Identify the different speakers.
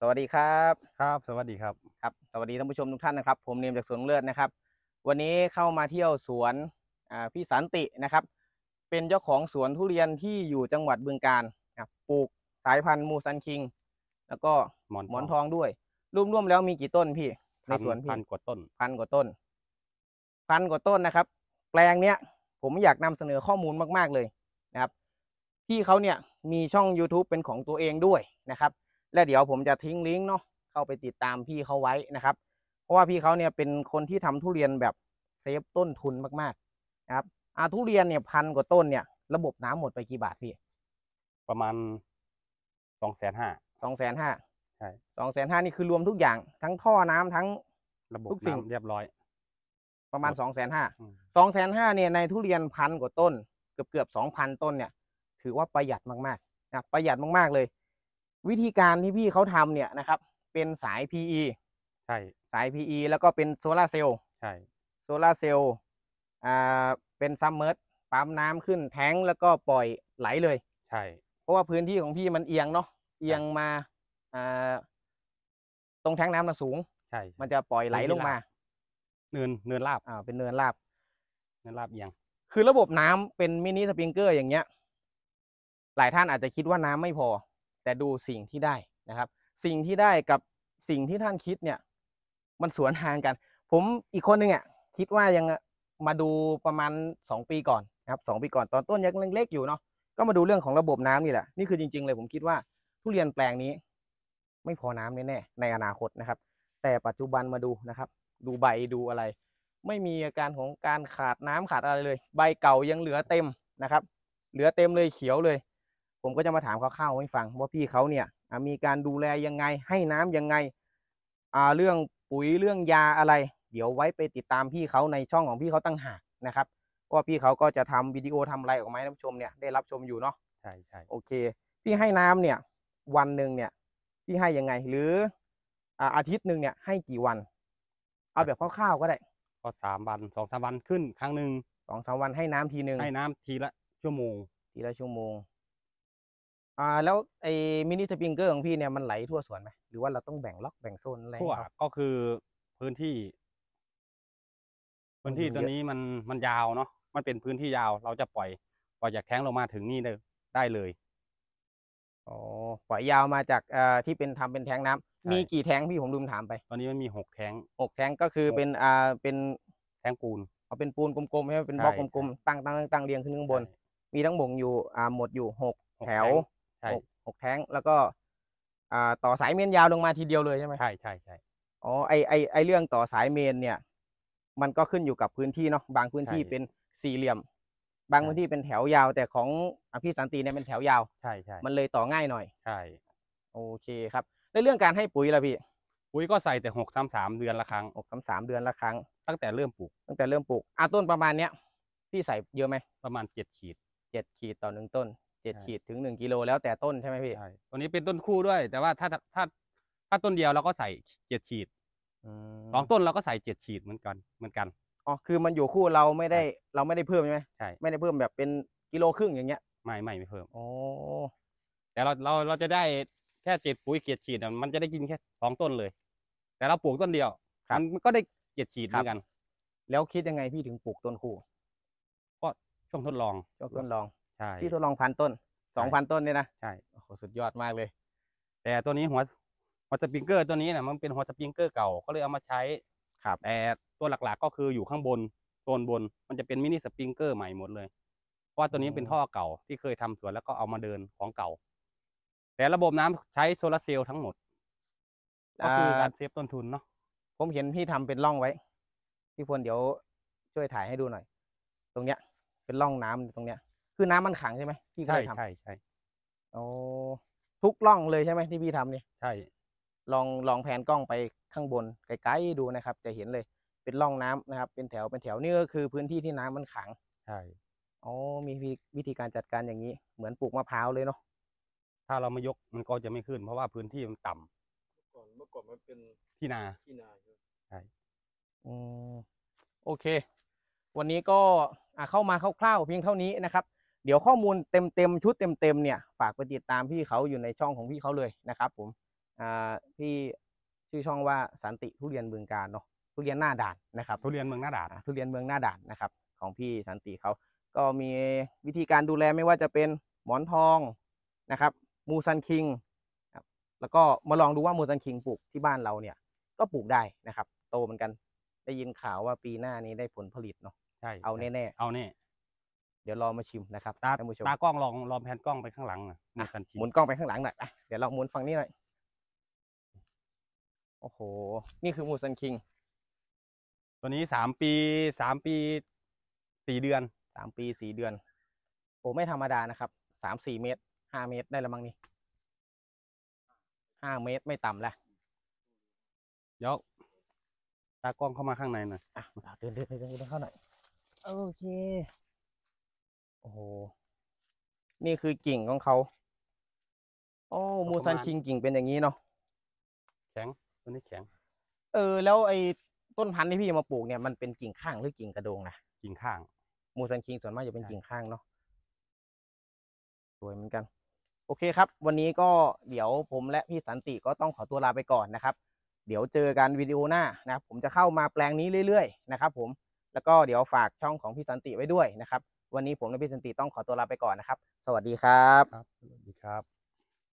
Speaker 1: สวัสดีครับ ครับสวัสดีครับ ครับ สวัสดีท่านผู้ชมทุกท่านนะครับ ผมเนมจากสวนเลือดนะครับ วันนี้เข้ามาเที่ยวสวนพี่สันตินะครับ เป็นเจ้าของสวนทุเรียนที่อยู่จังหวัดบึงกาฬครับ ปลูกสายพันธุ์มูซันคิง แล้วก็หมอนทองทองด้วย รวมๆแล้วมีกี่ต้นพี่ในสวนพี่พันกว่าต้น พันกว่าต้น พันกว่าต้นนะครับ แปลงเนี้ยผมอยากนำเสนอข้อมูลมากๆเลยนะครับ พี่เขาเนี่ยมีช่อง YouTube เป็นของตัวเองด้วยนะครับและเดี๋ยวผมจะทิ้งลิงก์เนาะเข้าไปติดตามพี่เขาไว้นะครับ เพราะว่าพี่เขาเนี่ยเป็นคนที่ทำทุเรียนแบบเซฟต้นทุนมากๆนะครับอาทุเรียนเนี่ยพันกว่าต้นเนี่ยระบบน้ำหมดไปกี่บาทพี่ประมาณสองแสนห้าสองแสนห้าใช่สองแสนห้านี่คือรวมทุกอย่างทั้งท่อน้ำทั้งระบบทุกสิ่งเรียบร้อย ประมาณสองแสนห้าสองแสนห้าเนี่ยในทุเรียนพันกว่าต้น เกือบเกือบสองพันต้นเนี่ย ถือว่าประหยัดมากๆนะประหยัดมากๆเลยวิธีการที่พี่เขาทำเนี่ยนะครับ เป็นสาย PE ใช่สาย PE แล้วก็เป็นโซลาเซลล์ใช่โซลาเซลล์อ่าเป็นซัมเมอร์ปั๊มน้ำขึ้นแท้งแล้วก็ปล่อยไหลเลยใช่ เพราะว่าพื้นที่ของพี่มันเอียงเนาะเอียงมาอ่าตรงแท้งน้ำมันสูง ใช่ มันจะปล่อยไหลลงมา เนินเนินราบอ่าเป็นเนินราบ เนินราบเอียงคือระบบน้ำเป็นมินิสปริงเกอร์อย่างเงี้ยหลายท่านอาจจะคิดว่าน้ำไม่พอแต่ดูสิ่งที่ได้นะครับ สิ่งที่ได้กับสิ่งที่ท่านคิดเนี่ย มันสวนทางกัน ผมอีกคนนึงอ่ะคิดว่ายังมาดูประมาณ2ปีก่อนนะครับสปีก่อนตอนต้นยังเล็กๆอยู่เนาะก็มาดูเรื่องของระบบน้ำนี่แหละนี่คือจริงๆเลย ผมคิดว่าทุเรียนแปลงนี้ ไม่พอน้ำแน่ๆในอนาคตนะครับ แต่ปัจจุบันมาดูนะครับ ดูใบดูอะไร ไม่มีอาการของการขาดน้ำขาดอะไรเลย ใบเก่ายังเหลือเต็มนะครับ เหลือเต็มเลยเขียวเลยผมก็จะมาถามเคร่าวๆให้ฟัง ว่าพี่เขาเนี่ย มีการดูแลยังไงให้น้ํำยังไง เรื่องปุ๋ยเรื่องยาอะไร เดี๋ยวไว้ไปติดตามพี่เขาในช่องของพี่เขาตั้งหากนะครับว่าพี่เขาก็จะทำวิดีโอทำอะไรออกมาให้ท่านชมเนี่ยได้รับชมอยู่เนาะใช่ใช่โอเคพี่ให้น้ำเนี่ย วันหนึ่งเนี่ย พี่ให้ยังไง หรือ อาทิตย์หนึ่งเนี่ยให้กี่วันเอาแบบคร่าวๆก็ได้ ก็สามวันสองสามวันขึ้น ครั้งหนึ่งสองสามวันให้น้ำทีหนึ่งให้น้ำทีละชั่วโมง ทีละชั่วโมงอ่าแล้วไอ้มินิสปริงเกอร์ของพี่เนี่ยมันไหลทั่วสวนไหมหรือว่าเราต้องแบ่งล็อกแบ่งโซนอะไรทั่วครับ
Speaker 2: ก็คือพื้นที่พื้นที่ตัวนี้มันมันยาวเนาะมันเป็นพื้นที่ยาว เราจะปล่อยปล่อยจากแท้งลงมาถึงนี่ได้ได้เลยอ๋อปล่อยยาวมาจากอ่าที่เป็นท
Speaker 1: ำเป็นแท้งน้ำ มีกี่แท้งพี่ผมลืมถามไป ตอนนี้มันมีหกแท้งหกแท้งก็คือเป็นอ่าเป็นแท้งปูนเอาเป็นปูนกลมๆใช่ไหมเป็นบล็อกกลมๆตั้งตั้งตั้งเรียงขึ้นข้างบน มีทั้งหมงอยู่อ่าหมดอยู่หกแถวหกหกแท้งแล้วก็ต่อสายเมนยาวลงมาทีเดียวเลยใช่ไหมใช่ใช่ใช่อ๋อไอไอไอเรื่องต่อสายเมนเนี่ย มันก็ขึ้นอยู่กับพื้นที่เนาะบางพื้นที่เป็นสี่เหลี่ยม บางพื้นที่เป็นแถวยาว แต่ของอภิสันติเนี่ยเป็นแถวยาวใช่ใช่มันเลยต่อง่ายหน่อยใช่โอเคครับแล้วเรื่องการให้ปุ๋ยล่ะพี่ปุ๋ยก็ใส่แต่หกสามสามเดือนละครั้งหกสามสามเดือนละครั้งตั้งแต่เริ่มปลูก ตั้งแต่เริ่มปลูกอ่ะต้นประมาณเนี้ยพี่ใส่เยอะไหมประมาณเจ็ดขีดเจ็ดข
Speaker 2: ีดต่อหนึ่งต้นเจ็ดขีดถึงหนึ่งกิโลแล้วแต่ต้นใช่ไหมพี่ใช่ตัวนี้เป็นต้นคู่ด้วย แต่ว่าถ้าถ้าถ้าต้นเดียวเราก็ใส่เจ็ดฉีดสองต้นเราก็ใส่เจ็ดฉีดเหมือนกัน เหมือนกัน
Speaker 1: อ๋อคือมันอยู่คู่เราไม่ได้เราไม่ได้เพิ่มใช่ไหมใช่ไม่ได้เพิ่มแบบเป็นกิโลครึ่งอย่า
Speaker 2: งเงี้ย ไม่ไม่ไม่เพิ่มโอ้แต่เราเราเราจะได้แค่เจ็ดปุ๋ยเกียดฉีดมันจะได้กินแค่สองต้นเลย แต่เราปลูกต้นเดียวมันก็ได้เกียดฉีดเหมือนกัน แล้วคิดยังไงพี่ถึงปลูกต้นคู่ ก็ช่วงทดลอง ช่วงทดลองใช่พี่ทดลองพันต้นสองพันต้นเนี่ยนะใช่โอ้สุดยอดมากเลยแต่ตัวนี้หัวหัวสปริงเกอร์ตัวนี้นะมันเป็นหัวสปริงเกอร์เก่าก็เลยเอามาใช้ครับแต่ตัวหลักๆ ก็คืออยู่ข้างบนต้นบนมันจะเป็นมินิสปริงเกอร์ใหม่หมดเลยเพราะตัวนี้เป็นท่อเก่าที่เคยทำสวนแล้วก็เอามาเดินของเก่า แต่ระบบน้ำใช้โซลาเซลล์ทั้งหมดก็คือการเซฟต้นทุนเนาะผมเห็นพี่ทำเป็นร่องไว้พ
Speaker 1: ี่พลเดี๋ยวช่วยถ่ายให้ดูหน่อย ตรงเนี้ย เป็นร่องน้ำตรงเนี้ยคือน้ำมันขังใช่ไหมพี่ก็ใช่เลยทำใช่ใช่โอ้ทุกล่องเลยใช่ไหมที่พี่ทำเนี่ยใช่ ลองลองแผนกล้องไปข้างบนไกลๆดูนะครับ จะเห็นเลย เป็นร่องน้ำนะครับ เป็นแถวเป็นแถวนี่ก็คือ พื้นที่ที่น้ำมันขังใช่อ๋อมีวิธีการจัด
Speaker 2: การอย่างนี้ เหมือนปลูกมะพร้าวเลยเนาะถ้าเราไม่ยกมันก็จะไม่ขึ้น เพราะว่าพื้นที่มันต่ำก่อนเมื่อก่อนมันเป็นที่นาที่นาใช่อืม
Speaker 1: โอเค วันนี้ก็อ่เข้ามาคร่าวๆเพียงเท่านี้นะครับเดี๋ยวข้อมูล เต็มๆชุดเต็มๆเนี่ยฝากไปติดตามพี่เขาอยู่ในช่องของพี่เขาเลยนะครับผมพี่ชื่อช่องว่าสันติทุเรียนเมืองการเนาะทุเรียนหน้าด่านนะครับ ทุเรียนเมืองหน้าด่าน ทุเรียนเมืองหน้าด่านนะครับ ของพี่สันติเขา ก็มีวิธีการดูแลไม่ว่าจะเป็นหมอนทองนะครับมูซันคิงแล้วก็มาลองดูว่ามูซันคิงปลูกที่บ้านเราเนี่ยก็ปลูกได้นะครับ โตเหมือนกันได้ยินข่าวว่าปีหน้านี้ได้ผลผลิตเนาะใช่เอาแน่ๆเอาแน่เดี๋ยวลองมาชิมนะครับตาตา
Speaker 2: กล้องลองลองแผนกล้องไปข้างหลังนะหมุนกันหมุนกล้องไปข้างหลังหน่อยเดี๋ยวลองหมุนฝั่งนี้หน่อยโอ้โห นี่คือมูสันคิง ตัวนี้สามปีสามปีสี่เดือนสามปีสี่เดือนโอ้ไม่ธรร
Speaker 1: มดานะครับสามสี่เมตรห้าเมตรได้ละมั้งนี่ห้าเมตร
Speaker 2: ไม่ต่ำละเดี๋ยวตากล้องเข้ามาข้างในหน่อยอ่ะเดินเดินเดินเข้าหน่อยโอเคโอ้โห
Speaker 1: นี่คือกิ่งขอ
Speaker 2: งเขาโอ้ มูซันชิง ก
Speaker 1: ิ่งเป็นอย่างนี้เนาะ
Speaker 2: แข็งตัวนี้แข็ง
Speaker 1: เออ แล้วไอ้ต้นพันธุ์ที่พี่มาปลูกเนี่ย มันเป็นกิ่งข้างหรือกิ่งกระโดงนะกิ่งข้าง มูซันชิงส่วนมากจะเป็นกิ่งข้างเนาะ สวยเหมือนกัน โอเคครับ วันนี้ก็เดี๋ยวผมและพี่สันติก็ต้องขอตัวลาไปก่อนนะครับ เดี๋ยวเจอกันวิดีโอหน้านะครับ ผมจะเข้ามาแปลงนี้เรื่อยๆนะครับ ผม แล้วก็เดี๋ยวฝากช่องของพี่สันติไว้ด้วยนะครับวันนี้ผมนพิสันติต้องขอตัวลาไปก่อนนะครับ สวัสดีครับครับสวัสดีครับ